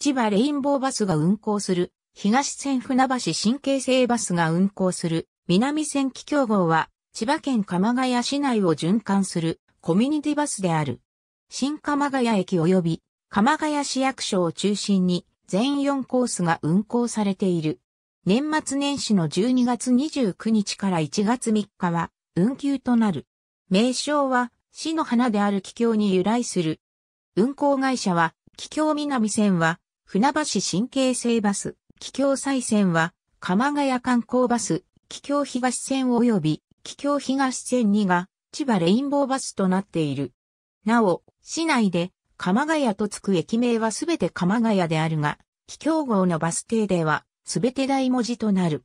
千葉レインボーバスが運行する、東線船橋新京成バスが運行する、南線気境号は、千葉県鎌ヶ谷市内を循環する、コミュニティバスである。新鎌ヶ谷駅及び、鎌ヶ谷市役所を中心に、全4コースが運行されている。年末年始の12月29日から1月3日は、運休となる。名称は、市の花である気境に由来する。運行会社は、気境南線は、船橋新京成バス、気境再線は、鎌ヶ谷観光バス、気境東線及び、気境東線2が、千葉レインボーバスとなっている。なお、市内で、鎌ヶ谷とつく駅名はすべて鎌ヶ谷であるが、気境号のバス停では、すべて大文字となる。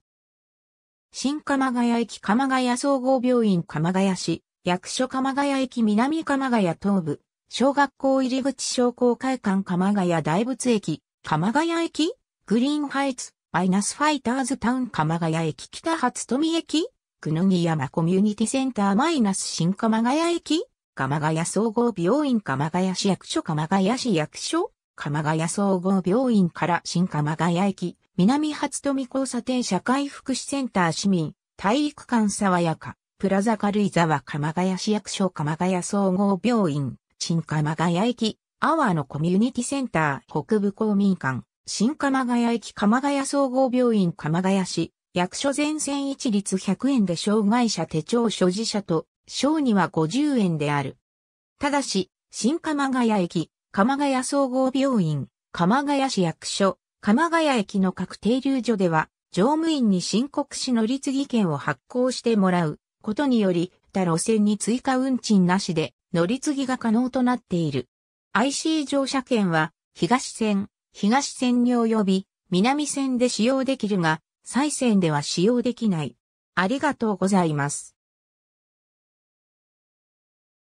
新鎌ヶ谷駅鎌ヶ谷総合病院鎌ヶ谷市、役所鎌ヶ谷駅南鎌ヶ谷東部、小学校入口商工会館鎌ヶ谷大仏駅、鎌ヶ谷駅グリーンハイツ、マイナスファイターズタウン鎌ヶ谷駅北初富駅くぬぎ山コミュニティセンターマイナス新鎌ヶ谷駅鎌ヶ谷総合病院鎌ヶ谷市役所鎌ヶ谷市役所鎌ヶ谷総合病院から新鎌ヶ谷駅南初富交差点社会福祉センター市民体育館爽やかプラザ軽井沢鎌ヶ谷市役所鎌ヶ谷総合病院新鎌ヶ谷駅アワーのコミュニティセンター北部公民館、新鎌ヶ谷駅鎌ヶ谷総合病院鎌ヶ谷市、役所全線一律100円で障害者手帳所持者と、小には50円である。ただし、新鎌ヶ谷駅、鎌ヶ谷総合病院、鎌ヶ谷市役所、鎌ヶ谷駅の各停留所では、乗務員に申告し乗り継ぎ券を発行してもらうことにより、他路線に追加運賃なしで乗り継ぎが可能となっている。IC 乗車券は、東線、東線に及び、南線で使用できるが、再線では使用できない。ありがとうございます。